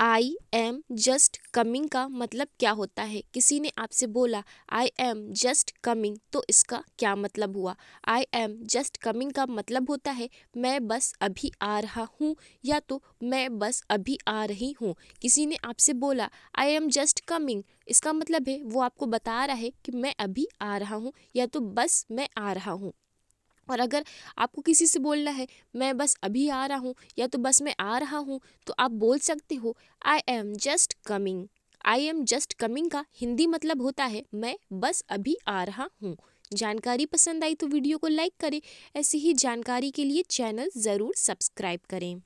I am just coming का मतलब क्या होता है किसी ने आपसे बोला आई एम जस्ट कमिंग तो इसका क्या मतलब हुआ आई एम जस्ट कमिंग का मतलब होता है मैं बस अभी आ रहा हूँ या तो मैं बस अभी आ रही हूँ किसी ने आपसे बोला आई एम जस्ट कमिंग इसका मतलब है वो आपको बता रहा है कि मैं अभी आ रहा हूँ या तो बस मैं आ रहा हूँ और अगर आपको किसी से बोलना है मैं बस अभी आ रहा हूँ या तो बस मैं आ रहा हूँ तो आप बोल सकते हो I am just coming I am just coming का हिंदी मतलब होता है मैं बस अभी आ रहा हूँ जानकारी पसंद आई तो वीडियो को लाइक करें ऐसी ही जानकारी के लिए चैनल ज़रूर सब्सक्राइब करें